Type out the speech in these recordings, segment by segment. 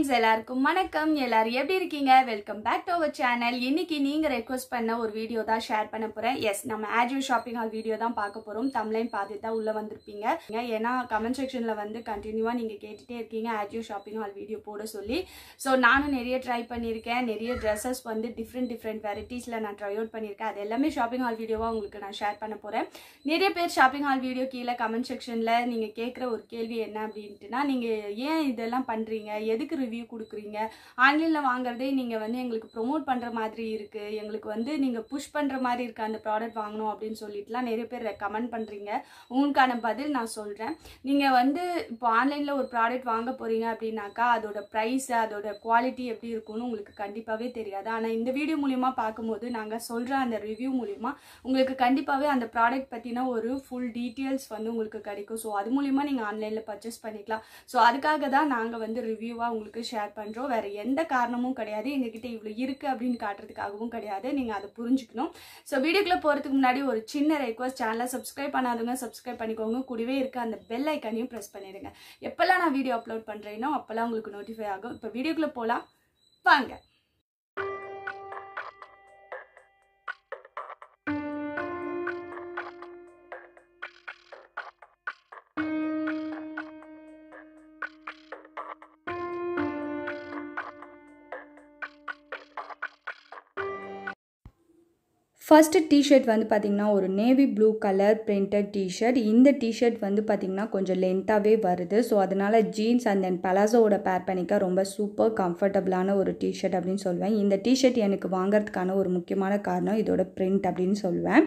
friends எல்லாருக்கும் வணக்கம் எல்லாரும் எப்படி இருக்கீங்க welcome back to our channel இன்னைக்கு நீங்க ரெக்வஸ்ட் பண்ண ஒரு வீடியோ தான் ஷேர் பண்ண போறேன் எஸ் நம்ம ஆஜியோ ஷாப்பிங் ஹால் வீடியோ தான் பார்க்க போறோம் தமிழையும் பார்த்து தான் உள்ள வந்திருப்பீங்க ஏன்னா கமெண்ட் செக்ஷன்ல வந்து கண்டினியூவா நீங்க கேட்டுட்டே இருக்கீங்க ஆஜியோ ஷாப்பிங் ஹால் வீடியோ போட சொல்லி ஸோ நானும் நிறைய ட்ரை பண்ணியிருக்கேன் நிறைய ட்ரெஸ்ஸஸ் வந்து டிஃப்ரெண்ட் டிஃப்ரெண்ட் வெரைட்டிஸ்ல நான் ட்ரை அவுட் பண்ணியிருக்கேன் அது எல்லாமே ஷாப்பிங் ஹால் வீடியோவா உங்களுக்கு நான் ஷேர் பண்ண போறேன் நிறைய பேர் ஷாப்பிங் ஹால் வீடியோ கீழே கமெண்ட் செக்ஷன்ல நீங்க கேட்குற ஒரு கேள்வி என்ன அப்படின்ட்டுனா நீங்க ஏன் இதெல்லாம் பண்றீங்க எதுக்கு ரிவ்யூ கொடுக்குறீங்க ஆன்லைனில் வாங்குறதே நீங்கள் வந்து எங்களுக்கு ப்ரொமோட் பண்ணுற மாதிரி இருக்குது எங்களுக்கு வந்து நீங்கள் புஷ் பண்ணுற மாதிரி இருக்குது அந்த ப்ராடக்ட் வாங்கணும் அப்படின்னு சொல்லிட்டுலாம் நிறைய பேர் ரெக்கமெண்ட் பண்ணுறீங்க உங்களுக்கான பதில் நான் சொல்கிறேன் நீங்கள் வந்து இப்போ ஆன்லைனில் ஒரு ப்ராடக்ட் வாங்க போகிறீங்க அப்படின்னாக்கா அதோட ப்ரைஸ் அதோட குவாலிட்டி எப்படி இருக்கும்னு உங்களுக்கு கண்டிப்பாகவே தெரியாது ஆனால் இந்த வீடியோ மூலிமா பார்க்கும்போது நாங்கள் சொல்கிற அந்த ரிவ்யூ மூலிமா உங்களுக்கு கண்டிப்பாகவே அந்த ப்ராடக்ட் பற்றின ஒரு ஃபுல் டீட்டெயில்ஸ் வந்து உங்களுக்கு கிடைக்கும் ஸோ அது மூலிமா நீங்கள் ஆன்லைனில் பர்ச்சேஸ் பண்ணிக்கலாம் ஸோ அதுக்காக தான் நாங்கள் வந்து ரிவ்யூவாக உங்களுக்கு உங்களுக்கு ஷேர் பண்ணுறோம் வேறு எந்த காரணமும் கிடையாது எங்ககிட்ட இவ்வளோ இருக்குது அப்படின்னு காட்டுறதுக்காகவும் கிடையாது நீங்கள் அதை புரிஞ்சுக்கணும் ஸோ வீடியோக்குள்ளே போகிறதுக்கு முன்னாடி ஒரு சின்ன ரெக்வஸ்ட் சேனலை சப்ஸ்கிரைப் பண்ணாதவங்க சப்ஸ்கிரைப் பண்ணிக்கோங்க கூடவே இருக்க அந்த பெல் ஐக்கானையும் ப்ரெஸ் பண்ணிடுங்க எப்போல்லாம் நான் வீடியோ அப்லோட் பண்ணுறேனோ அப்போல்லாம் உங்களுக்கு நோட்டிஃபை ஆகும் இப்போ வீடியோக்குள்ளே போகலாம் வாங்க ஃபஸ்ட்டு டிஷர்ட் வந்து பார்த்திங்கன்னா ஒரு navy blue colour printed T shirt இந்த டிஷர்ட் வந்து பார்த்திங்கன்னா கொஞ்சம் லென்த்தாகவே வருது ஸோ அதனால் ஜீன்ஸ் அண்ட் தென் பலாசோவோட பேர் பண்ணிக்க ரொம்ப சூப்பர் கம்ஃபர்டபுளான ஒரு டிஷர்ட் அப்படின்னு சொல்லுவேன் இந்த டிஷர்ட் எனக்கு வாங்கிறதுக்கான ஒரு முக்கியமான காரணம் இதோட பிரிண்ட் அப்படின்னு சொல்லுவேன்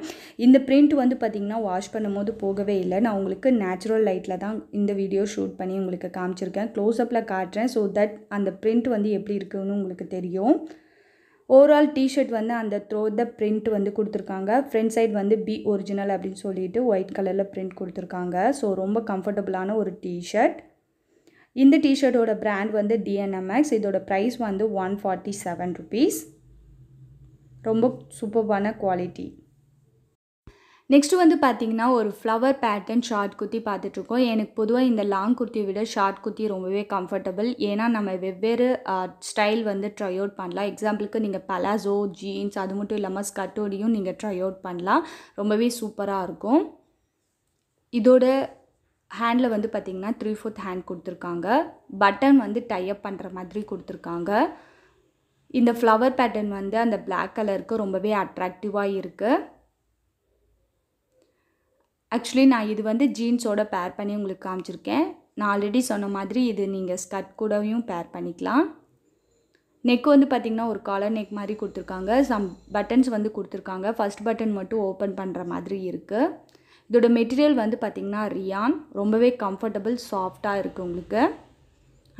இந்த பிரிண்ட் வந்து பார்த்திங்கன்னா வாஷ் பண்ணும்போது போகவே இல்லை நான் உங்களுக்கு நேச்சுரல் லைட்டில் தான் இந்த வீடியோ ஷூட் பண்ணி உங்களுக்கு காமிச்சிருக்கேன் க்ளோஸ்அப்பில் காட்டுறேன் ஸோ தட் அந்த பிரிண்ட் வந்து எப்படி இருக்குதுன்னு உங்களுக்கு தெரியும் ஓவரால் டிஷர்ட் வந்து அந்த த்ரோ த பிரிண்ட் வந்து கொடுத்துருக்காங்க ஃப்ரண்ட் சைட் வந்து பி ஒரிஜினல் அப்படின்னு சொல்லிட்டு ஒயிட் கலரில் பிரிண்ட் கொடுத்துருக்காங்க ஸோ ரொம்ப கம்ஃபர்டபுளான ஒரு டிஷர்ட் இந்த டிஷர்ட்டோட ப்ராண்ட் வந்து டிஎன்எம்எக்ஸ் இதோட ப்ரைஸ் வந்து ஒன் ஃபார்ட்டி செவன் ருபீஸ் ரொம்ப சூப்பர்பான குவாலிட்டி நெக்ஸ்ட்டு வந்து பார்த்திங்கன்னா ஒரு ஃப்ளவர் பேட்டர்ன் ஷார்ட் குத்தி பார்த்துட்ருக்கோம் எனக்கு பொதுவாக இந்த லாங் குர்த்தியை விட ஷார்ட் குர்த்தி ரொம்பவே கம்ஃபர்டபுள் ஏன்னா நம்ம வெவ்வேறு ஸ்டைல் வந்து ட்ரை அவுட் பண்ணலாம் எக்ஸாம்பிளுக்கு நீங்கள் பலாசோ ஜீன்ஸ் அது மட்டும் இல்லாமல் ஸ்கர்ட்டோடையும் நீங்கள் ட்ரை அவுட் பண்ணலாம் ரொம்பவே சூப்பராக இருக்கும் இதோட ஹேண்டில் வந்து பார்த்திங்கன்னா த்ரீ ஃபோர்த் ஹேண்ட் கொடுத்துருக்காங்க பட்டன் வந்து டைப் பண்ணுற மாதிரி கொடுத்துருக்காங்க இந்த ஃப்ளவர் பேட்டர்ன் வந்து அந்த பிளாக் கலருக்கு ரொம்பவே அட்ராக்டிவாக இருக்குது ஆக்சுவலி நான் இது வந்து ஜீன்ஸோட பேர் பண்ணி உங்களுக்கு காமிச்சிருக்கேன் நான் ஆல்ரெடி சொன்ன மாதிரி இது நீங்கள் ஸ்கர்ட் கூடவும் பேர் பண்ணிக்கலாம் நெக் வந்து பார்த்திங்கன்னா ஒரு காலர் நெக் மாதிரி கொடுத்துருக்காங்க சம் பட்டன்ஸ் வந்து கொடுத்துருக்காங்க ஃபஸ்ட் பட்டன் மட்டும் ஓப்பன் பண்ணுற மாதிரி இருக்குது இதோட மெட்டீரியல் வந்து பார்த்திங்கன்னா ரியான் ரொம்பவே கம்ஃபர்டபுள் சாஃப்டாக இருக்குது உங்களுக்கு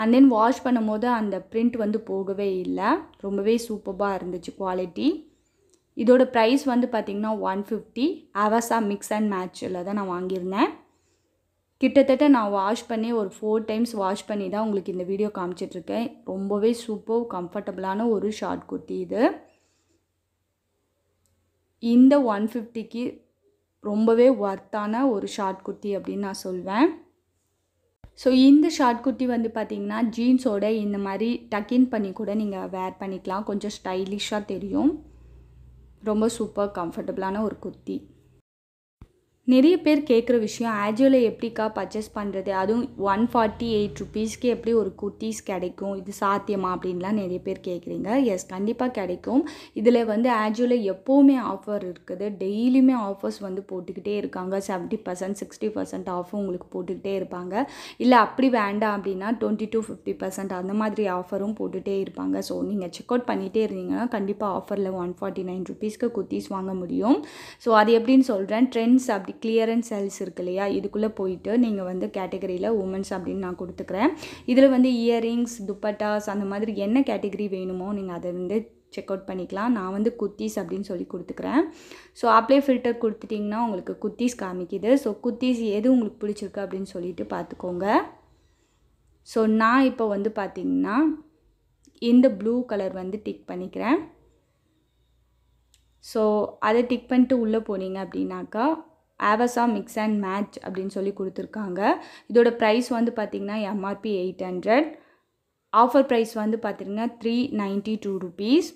அண்ட் தென் வாஷ் பண்ணும்போது அந்த ப்ரிண்ட் வந்து போகவே இல்லை ரொம்பவே சூப்பராக இருந்துச்சு குவாலிட்டி இதோட ப்ரைஸ் வந்து பார்த்திங்கன்னா ஒன் ஃபிஃப்டி அவசா மிக்ஸ் அண்ட் மேட்சில் தான் நான் வாங்கியிருந்தேன் கிட்டத்தட்ட நான் வாஷ் பண்ணி ஒரு ஃபோர் டைம்ஸ் வாஷ் பண்ணி தான் உங்களுக்கு இந்த வீடியோ காமிச்சிட்ருக்கேன் ரொம்பவே சூப்பர் கம்ஃபர்டபுளான ஒரு ஷார்ட் குர்த்தி இது இந்த ஒன் ஃபிஃப்டிக்கு ரொம்பவே ஒர்த்தான ஒரு ஷார்ட் குர்த்தி அப்படின்னு நான் சொல்வேன் ஸோ இந்த ஷார்ட் குர்த்தி வந்து பார்த்திங்கன்னா ஜீன்ஸோட இந்த மாதிரி டக்கின் பண்ணி கூட நீங்கள் வேர் பண்ணிக்கலாம் கொஞ்சம் ஸ்டைலிஷாக தெரியும் ரொம்ப சூப்பர் கம்ஃபர்டபுளான ஒரு குர்த்தி நிறைய பேர் கேட்குற விஷயம் ஆஜியோவில் எப்படிக்கா பர்ச்சேஸ் பண்ணுறது அதுவும் ஒன் ஃபார்ட்டி எயிட் ருபீஸ்க்கு எப்படி ஒரு குர்த்திஸ் கிடைக்கும் இது சாத்தியமா அப்படின்லாம் நிறைய பேர் கேட்குறீங்க எஸ் கண்டிப்பாக கிடைக்கும் இதில் வந்து ஆஜியோவில் எப்போவுமே ஆஃபர் இருக்குது டெய்லியுமே ஆஃபர்ஸ் வந்து போட்டுக்கிட்டே இருக்காங்க seventy percent sixty percent offer உங்களுக்கு போட்டுக்கிட்டே இருப்பாங்க இல்லை அப்படி வேண்டாம் அப்படின்னா டுவெண்ட்டி டூ ஃபிஃப்டி பர்சன்ட் அந்த மாதிரி ஆஃபரும் போட்டுகிட்டே இருப்பாங்க ஸோ நீங்கள் செக் அவுட் பண்ணிகிட்டே இருந்தீங்கன்னா கண்டிப்பாக ஆஃபரில் ஒன் ஃபார்ட்டி நைன் ருபீஸ்க்கு குர்த்தீஸ் வாங்க முடியும் ஸோ அது எப்படின்னு சொல்கிறேன் ட்ரெண்ட்ஸ் அப்படி சாரி கிளியரன்ஸ் சேல்ஸ் இருக்கு இல்லையா இதுக்குள்ளே போயிட்டு நீங்கள் வந்து கேட்டகரியில் உமன்ஸ் அப்படின்னு நான் கொடுத்துக்கிறேன் இதில் வந்து இயரிங்ஸ் துப்பட்டாஸ் அந்த மாதிரி என்ன கேட்டகரி வேணுமோ நீங்கள் அதை வந்து செக் அவுட் பண்ணிக்கலாம் நான் வந்து குத்திஸ் அப்படின்னு சொல்லி கொடுத்துக்கிறேன் ஸோ அப்ளை ஃபில்டர் கொடுத்துட்டிங்கன்னா உங்களுக்கு குத்திஸ் காமிக்குது ஸோ குத்திஸ் எது உங்களுக்கு பிடிச்சிருக்கு அப்படின்னு சொல்லிட்டு பார்த்துக்கோங்க ஸோ நான் இப்போ வந்து பார்த்திங்கன்னா இந்த ப்ளூ கலர் வந்து டிக் பண்ணிக்கிறேன் ஸோ அதை டிக் பண்ணிட்டு உள்ளே போனீங்க அப்படின்னாக்கா ஆவசா மிக்ஸ் அண்ட் மேட்ச் அப்படின்னு சொல்லி கொடுத்துருக்காங்க இதோட ப்ரைஸ் வந்து பார்த்திங்கன்னா MRP eight hundred offer price வந்து பார்த்திங்கன்னா three ninety two rupees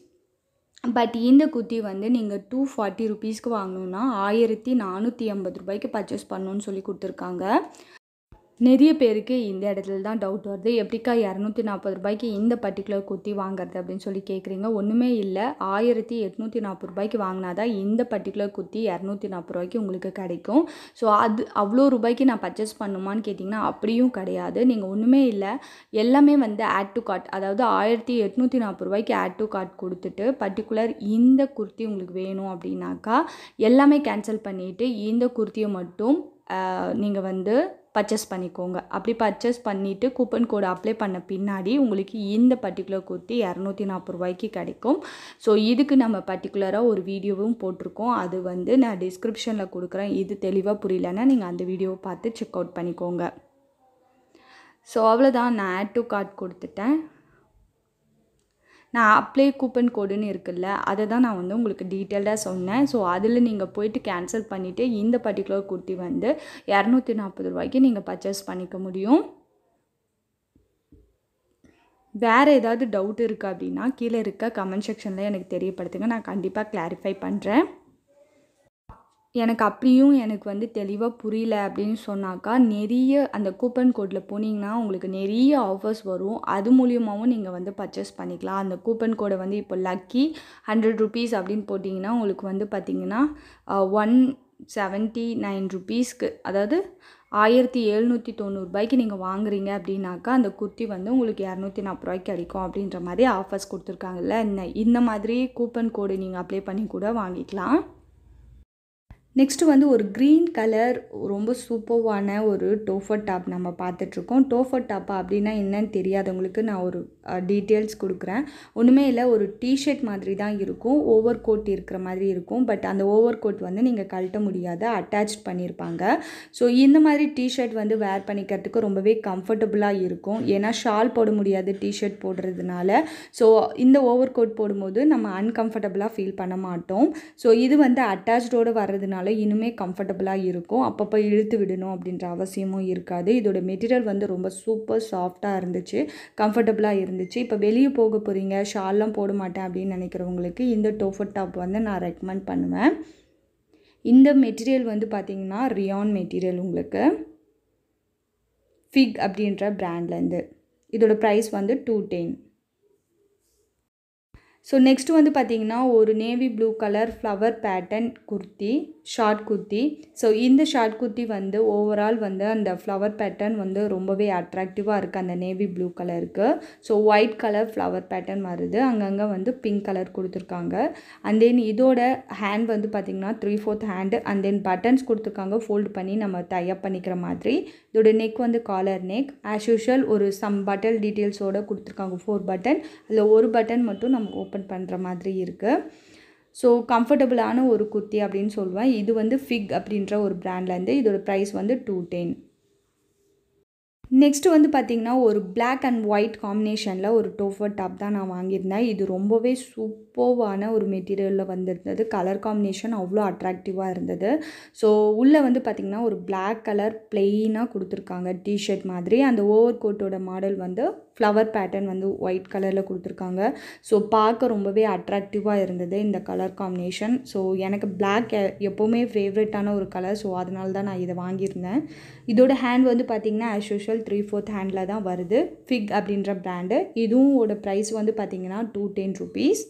but இந்த குர்த்தி வந்து நீங்கள் டூ ஃபார்ட்டி ருபீஸ்க்கு வாங்கணுன்னா ஆயிரத்தி நானூற்றி ஐம்பது ரூபாய்க்கு பர்ச்சேஸ் பண்ணணுன்னு சொல்லி கொடுத்துருக்காங்க நிறைய பேருக்கு இந்த இடத்துல தான் டவுட் வருது எப்படிக்கா இரநூத்தி நாற்பது ரூபாய்க்கு இந்த பர்டிகுலர் குர்த்தி வாங்குறது அப்படின்னு சொல்லி கேட்குறீங்க ஒன்றுமே இல்லை ஆயிரத்தி எட்நூற்றி நாற்பது ரூபாய்க்கு வாங்கினா தான் இந்த பர்டிகுலர் குர்த்தி இரநூத்தி நாற்பது ரூபாய்க்கு உங்களுக்கு கிடைக்கும் ஸோ அது அவ்வளோ ரூபாய்க்கு நான் பர்ச்சேஸ் பண்ணுமான்னு கேட்டிங்கன்னா அப்படியும் கிடையாது நீங்கள் ஒன்றுமே இல்லை எல்லாமே வந்து ஆட் டு கார்ட் அதாவது ஆயிரத்தி எட்நூற்றி நாற்பது ரூபாய்க்கு ஆட் டு கார்ட் கொடுத்துட்டு பர்டிகுலர் இந்த குர்த்தி உங்களுக்கு வேணும் அப்படின்னாக்கா எல்லாமே கேன்சல் பண்ணிவிட்டு இந்த குர்த்தியை மட்டும் நீங்கள் வந்து பர்ச்சேஸ் பண்ணிக்கோங்க அப்படி பர்ச்சேஸ் பண்ணிவிட்டு கூப்பன் கோடு அப்ளை பண்ண பின்னாடி உங்களுக்கு இந்த பர்டிகுலர் குர்த்தி இரநூத்தி நாற்பது ரூபாய்க்கு கிடைக்கும் ஸோ இதுக்கு நம்ம பர்டிகுலராக ஒரு வீடியோவும் போட்டிருக்கோம் அது வந்து நான் டிஸ்கிரிப்ஷனில் கொடுக்குறேன் இது தெளிவாக புரியலன்னா நீங்கள் அந்த வீடியோவை பார்த்து செக் அவுட் பண்ணிக்கோங்க ஸோ அவ்வளோதான் நான் ஆட் டு கார்ட் கொடுத்துட்டேன் நான் அப்ளை கூப்பன் கோடுன்னு இருக்குல்ல அதை தான் நான் வந்து உங்களுக்கு டீட்டெயில்டாக சொன்னேன் ஸோ அதில் நீங்கள் போயிட்டு கேன்சல் பண்ணிவிட்டு இந்த பர்டிகுலர் குர்த்தி வந்து இரநூத்தி நாற்பது ரூபாய்க்கு நீங்கள் பர்ச்சேஸ் பண்ணிக்க முடியும் வேறு ஏதாவது டவுட் இருக்குது அப்படின்னா கீழே இருக்க கமெண்ட் செக்ஷனில் எனக்கு தெரியப்படுத்துங்க நான் கண்டிப்பாக கிளாரிஃபை பண்ணுறேன் எனக்கு அப்படியும் எனக்கு வந்து தெளிவாக புரியல அப்படின்னு சொன்னாக்கா நிறைய அந்த கூப்பன் கோடில் போனீங்கன்னா உங்களுக்கு நிறைய ஆஃபர்ஸ் வரும் அது மூலியமாகவும் நீங்கள் வந்து பர்ச்சேஸ் பண்ணிக்கலாம் அந்த கூப்பன் கோடை வந்து இப்போ லக்கி ஹண்ட்ரட் ருபீஸ் அப்படின்னு போட்டிங்கன்னா உங்களுக்கு வந்து பார்த்திங்கன்னா ஒன் செவன்ட்டி நைன் ருபீஸ்க்கு அதாவது ஆயிரத்தி எழுநூற்றி தொண்ணூறுபாய்க்கு நீங்கள் வாங்குறீங்க அப்படின்னாக்கா அந்த குர்த்தி வந்து உங்களுக்கு இரநூத்தி நாற்பது ரூபாய்க்கு கிடைக்கும் அப்படின்ற மாதிரி ஆஃபர்ஸ் கொடுத்துருக்காங்கல்ல இந்த மாதிரி கூப்பன் கோடு நீங்கள் அப்ளை பண்ணி கூட வாங்கிக்கலாம் நெக்ஸ்ட்டு வந்து ஒரு க்ரீன் கலர் ரொம்ப சூப்பர்வான ஒரு டோஃபர் டாப் நம்ம பார்த்துட்ருக்கோம் டோஃபர் டாப்பா அப்படின்னா என்னன்னு தெரியாதவங்களுக்கு நான் ஒரு டீட்டெயில்ஸ் கொடுக்குறேன் ஒன்றுமே இல்லை ஒரு டிஷர்ட் மாதிரி தான் இருக்கும் ஓவர் கோட் இருக்கிற மாதிரி இருக்கும் பட் அந்த ஓவர் கோட் வந்து நீங்கள் கழட்ட முடியாத அட்டாச் பண்ணியிருப்பாங்க ஸோ இந்த மாதிரி டிஷர்ட் வந்து வேர் பண்ணிக்கிறதுக்கு ரொம்பவே கம்ஃபர்டபுளாக இருக்கும் ஏன்னா ஷால் போட முடியாது டிஷர்ட் போடுறதுனால ஸோ இந்த ஓவர் கோட் போடும்போது நம்ம அன்கம்ஃபர்டபுளாக ஃபீல் பண்ண மாட்டோம் ஸோ இது வந்து அட்டாச்சோடு வர்றதுனால இருக்கிறதுனால இன்னுமே கம்ஃபர்டபுளாக இருக்கும் அப்பப்போ இழுத்து விடணும் அப்படின்ற அவசியமும் இருக்காது இதோட மெட்டீரியல் வந்து ரொம்ப சூப்பர் சாஃப்டாக இருந்துச்சு கம்ஃபர்டபுளாக இருந்துச்சு இப்போ வெளியே போக போகிறீங்க ஷால்லாம் போட மாட்டேன் அப்படின்னு நினைக்கிறவங்களுக்கு இந்த டோஃபர் டாப் வந்து நான் ரெக்கமெண்ட் பண்ணுவேன் இந்த மெட்டீரியல் வந்து பார்த்திங்கன்னா ரியான் மெட்டீரியல் உங்களுக்கு ஃபிக் அப்படின்ற ப்ராண்ட்லேருந்து இதோட ப்ரைஸ் வந்து டூ டென் ஸோ நெக்ஸ்ட் வந்து பார்த்தீங்கன்னா ஒரு navy blue colour flower pattern kurti short kurti so இந்த ஷார்ட் குர்த்தி வந்து ஓவரால் வந்து அந்த ஃப்ளவர் பேட்டர்ன் வந்து ரொம்பவே அட்ராக்டிவாக இருக்குது அந்த நேவி ப்ளூ கலருக்கு so white colour flower pattern வருது அங்கங்கே வந்து பிங்க் கலர் கொடுத்துருக்காங்க அண்ட் தென் இதோட ஹேண்ட் வந்து பார்த்திங்கன்னா three fourth hand and then buttons கொடுத்துருக்காங்க ஃபோல்டு பண்ணி நம்ம தையப் பண்ணிக்கிற மாதிரி இதோட நெக் வந்து காலர் நெக் ஆஸ் யூஷுவல் ஒரு சம் பட்டன் டீட்டெயில்ஸோடு கொடுத்துருக்காங்க ஃபோர் பட்டன் அதில் ஒரு பட்டன் மட்டும் நம்ம ஓப்பன் ஓப்பன் பண்ணுற மாதிரி இருக்குது ஸோ கம்ஃபர்டபுளான ஒரு குர்த்தி அப்படின்னு சொல்லுவேன் இது வந்து ஃபிக் அப்படின்ற ஒரு ப்ராண்ட்லேருந்து இதோட ப்ரைஸ் வந்து டூ டென் நெக்ஸ்ட்டு வந்து பார்த்திங்கன்னா ஒரு பிளாக் அண்ட் ஒயிட் காம்பினேஷனில் ஒரு டோஃபர் டாப் தான் நான் வாங்கியிருந்தேன் இது ரொம்பவே சூப்பர்வான ஒரு மெட்டீரியலில் வந்திருந்தது கலர் காம்பினேஷன் அவ்வளோ அட்ராக்டிவாக இருந்தது ஸோ உள்ளே வந்து பார்த்திங்கன்னா ஒரு பிளாக் கலர் பிளெயினாக கொடுத்துருக்காங்க டிஷர்ட் மாதிரி அந்த ஓவர் கோட்டோட மாடல் வந்து ஃப்ளவர் பேட்டர்ன் வந்து ஒயிட் கலரில் கொடுத்துருக்காங்க ஸோ பார்க்க ரொம்பவே அட்ராக்டிவாக இருந்தது இந்த கலர் காம்பினேஷன் ஸோ எனக்கு பிளாக் எப்போவுமே ஃபேவரட்டான ஒரு கலர் ஸோ அதனால தான் நான் இதை வாங்கியிருந்தேன் இதோட ஹேண்ட் வந்து பார்த்திங்கன்னா ஆஸ் யூஷுவல் த்ரீ ஃபோர்த் ஹேண்டில் தான் வருது ஃபிக் அப்படின்ற ப்ராண்டு இதுவும் ஓட ப்ரைஸ் வந்து பார்த்திங்கன்னா two ten rupees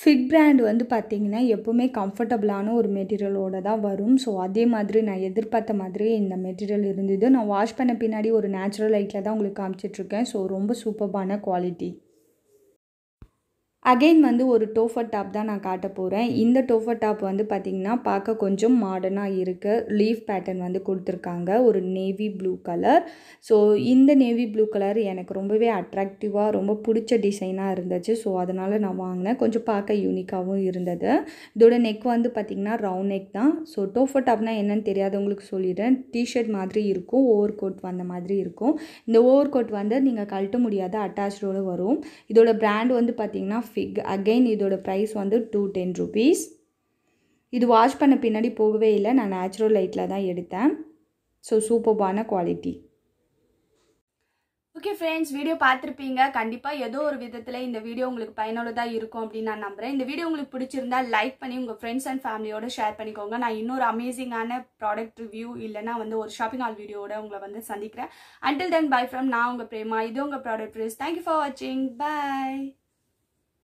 Fig brand வந்து பார்த்திங்கன்னா எப்போவுமே கம்ஃபர்டபுளான ஒரு மெட்டீரியலோடு தான் வரும் ஸோ அதே மாதிரி நான் எதிர்பார்த்த மாதிரி இந்த மெட்டீரியல் இருந்தது நான் வாஷ் பண்ண பின்னாடி ஒரு நேச்சுரல் லைட்டில் தான் உங்களுக்கு காமிச்சிட்ருக்கேன் ஸோ ரொம்ப சூப்பர்பான குவாலிட்டி அகெயின் வந்து ஒரு டோஃபர் டாப் தான் நான் காட்ட போகிறேன் இந்த டோஃபர் டாப் வந்து பார்த்திங்கன்னா பார்க்க கொஞ்சம் மாடர்னாக இருக்குது லீஃப் பேட்டர்ன் வந்து கொடுத்துருக்காங்க ஒரு நேவி ப்ளூ கலர் ஸோ இந்த நேவி ப்ளூ கலர் எனக்கு ரொம்பவே அட்ராக்டிவாக ரொம்ப பிடிச்ச டிசைனாக இருந்துச்சு ஸோ அதனால் நான் வாங்கினேன் கொஞ்சம் பார்க்க யூனிக்காகவும் இருந்தது இதோட நெக் வந்து பார்த்திங்கன்னா ரவுண்ட் நெக் தான் ஸோ டோஃபர் டாப்னால் என்னென்னு தெரியாதவங்களுக்கு சொல்லிடுறேன் டிஷர்ட் மாதிரி இருக்கும் ஓவர் கோட் வந்த மாதிரி இருக்கும் இந்த ஓவர் கோட் வந்து நீங்கள் கழட்ட முடியாத அட்டாச்சோடு வரும் இதோட பிராண்ட் வந்து பார்த்திங்கன்னா ஃபிக் அகெயின் இதோட ப்ரைஸ் வந்து டூ டென் ருபீஸ் இது வாஷ் பண்ண பின்னாடி போகவே இல்லை நான் நேச்சுரல் லைட்டில் தான் எடுத்தேன் ஸோ சூப்பர்பான குவாலிட்டி ஓகே ஃப்ரெண்ட்ஸ் வீடியோ பார்த்துருப்பீங்க கண்டிப்பாக ஏதோ ஒரு விதத்தில் இந்த வீடியோ உங்களுக்கு பயனுள்ளதாக இருக்கும் அப்படின்னு நான் நம்புகிறேன் இந்த வீடியோ உங்களுக்கு பிடிச்சிருந்தா லைக் பண்ணி உங்கள் ஃப்ரெண்ட்ஸ் அண்ட் ஃபேமிலியோட ஷேர் பண்ணிக்கோங்க நான் இன்னொரு அமேசிங்கான ப்ராடக்ட் ரிவ்யூ இல்லைனா வந்து ஒரு ஷாப்பிங் ஆல் வீடியோட உங்களை வந்து சந்திக்கிறேன் அண்டில் தென் பை ஃப்ரம் நான் உங்கள் பிரேமா இது உங்கள் ப்ராடக்ட் ரிவ்யூஸ் தேங்க்யூ ஃபார் வாட்சிங் பாய்